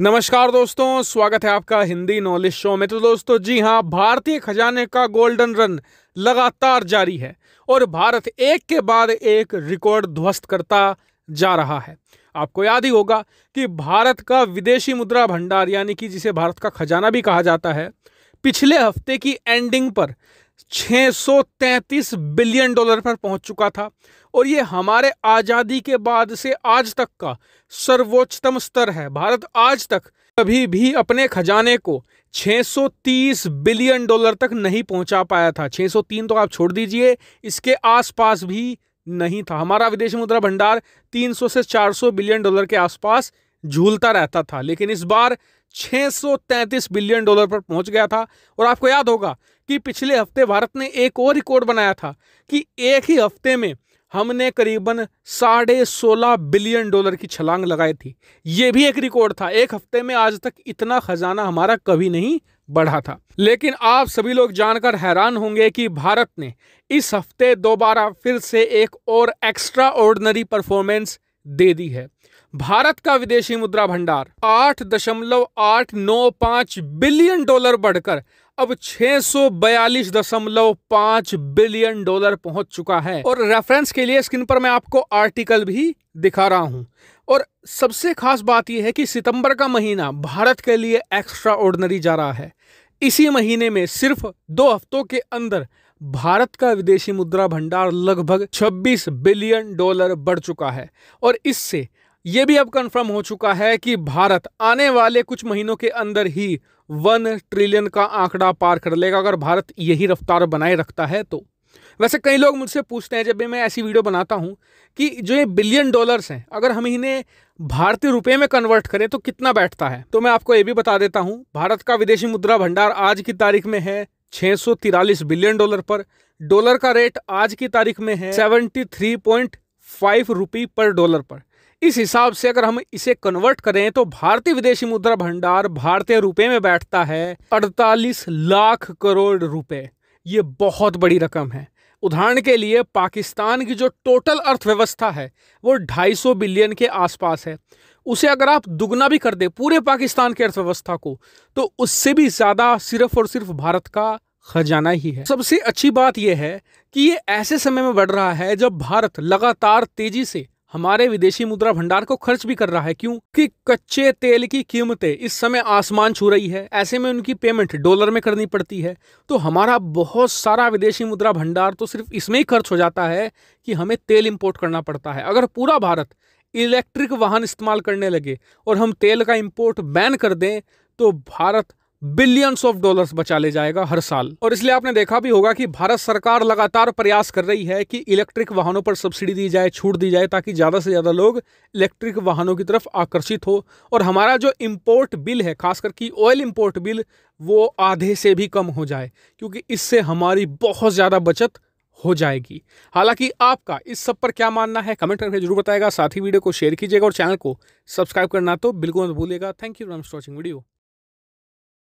नमस्कार दोस्तों स्वागत है आपका हिंदी नॉलेज शो में तो दोस्तों जी हाँ भारतीय खजाने का गोल्डन रन लगातार जारी है और भारत एक के बाद एक रिकॉर्ड ध्वस्त करता जा रहा है आपको याद ही होगा कि भारत का विदेशी मुद्रा भंडार यानी कि जिसे भारत का खजाना भी कहा जाता है पिछले हफ्ते की एंडिंग पर 633 बिलियन डॉलर पर पहुंच चुका था और ये हमारे आज़ादी के बाद से आज तक का सर्वोच्चतम स्तर है भारत आज तक कभी भी अपने खजाने को 630 बिलियन डॉलर तक नहीं पहुंचा पाया था 603 तो आप छोड़ दीजिए इसके आसपास भी नहीं था हमारा विदेश मुद्रा भंडार 300 से 400 बिलियन डॉलर के आसपास झूलता रहता था लेकिन इस बार 633 बिलियन डॉलर पर पहुंच गया था और आपको याद होगा कि पिछले हफ्ते भारत ने एक और रिकॉर्ड बनाया था कि एक ही हफ्ते में हमने करीबन साढ़े सोलह बिलियन डॉलर की छलांग लगाई थी ये भी एक रिकॉर्ड था एक हफ्ते में आज तक इतना खजाना हमारा कभी नहीं बढ़ा था लेकिन आप सभी लोग जानकर हैरान होंगे कि भारत ने इस हफ्ते दोबारा फिर से एक और एक्स्ट्रा ऑर्डनरी परफॉर्मेंस दे दी है भारत का विदेशी मुद्रा भंडार आठ दशमलव आठ नौ पांच बिलियन डॉलर बढ़कर अब 642.5 बिलियन डॉलर पहुंच चुका है और रेफरेंस के लिए स्क्रीन पर मैं आपको आर्टिकल भी दिखा रहा हूं और सबसे खास बात यह है कि सितंबर का महीना भारत के लिए एक्स्ट्रा ऑर्डनरी जा रहा है इसी महीने में सिर्फ दो हफ्तों के अंदर भारत का विदेशी मुद्रा भंडार लगभग 26 बिलियन डॉलर बढ़ चुका है और इससे ये भी अब कंफर्म हो चुका है कि भारत आने वाले कुछ महीनों के अंदर ही वन ट्रिलियन का आंकड़ा पार कर लेगा अगर भारत यही रफ्तार बनाए रखता है तो वैसे कई लोग मुझसे पूछते हैं जब भी मैं ऐसी वीडियो बनाता हूँ कि जो ये बिलियन डॉलर्स हैं अगर हम इन्हें भारतीय रुपए में कन्वर्ट करें तो कितना बैठता है तो मैं आपको ये भी बता देता हूँ भारत का विदेशी मुद्रा भंडार आज की तारीख में है छः बिलियन डॉलर पर डॉलर का रेट आज की तारीख में है seventy three point five rupee पर डॉलर पर इस हिसाब से अगर हम इसे कन्वर्ट करें तो भारतीय विदेशी मुद्रा भंडार भारतीय रुपए में बैठता है अड़तालीस लाख करोड़ रुपए ये बहुत बड़ी रकम है उदाहरण के लिए पाकिस्तान की जो टोटल अर्थव्यवस्था है वो 250 बिलियन के आसपास है उसे अगर आप दुगना भी कर दें पूरे पाकिस्तान की अर्थव्यवस्था को तो उससे भी ज़्यादा सिर्फ और सिर्फ भारत का खजाना ही है सबसे अच्छी बात यह है कि ये ऐसे समय में बढ़ रहा है जब भारत लगातार तेजी से हमारे विदेशी मुद्रा भंडार को खर्च भी कर रहा है क्यों कि कच्चे तेल की कीमतें इस समय आसमान छू रही है ऐसे में उनकी पेमेंट डॉलर में करनी पड़ती है तो हमारा बहुत सारा विदेशी मुद्रा भंडार तो सिर्फ इसमें ही खर्च हो जाता है कि हमें तेल इंपोर्ट करना पड़ता है अगर पूरा भारत इलेक्ट्रिक वाहन इस्तेमाल करने लगे और हम तेल का इम्पोर्ट बैन कर दें तो भारत बिलियंस ऑफ डॉलर्स बचा ले जाएगा हर साल और इसलिए आपने देखा भी होगा कि भारत सरकार लगातार प्रयास कर रही है कि इलेक्ट्रिक वाहनों पर सब्सिडी दी जाए छूट दी जाए ताकि ज़्यादा से ज़्यादा लोग इलेक्ट्रिक वाहनों की तरफ आकर्षित हो और हमारा जो इम्पोर्ट बिल है खास करके ऑयल इम्पोर्ट बिल वो आधे से भी कम हो जाए क्योंकि इससे हमारी बहुत ज़्यादा बचत हो जाएगी हालांकि आपका इस सब पर क्या मानना है कमेंट करके जरूर बताएगा साथ ही वीडियो को शेयर कीजिएगा और चैनल को सब्सक्राइब करना तो बिल्कुल मत भूलिएगा thank you for watching video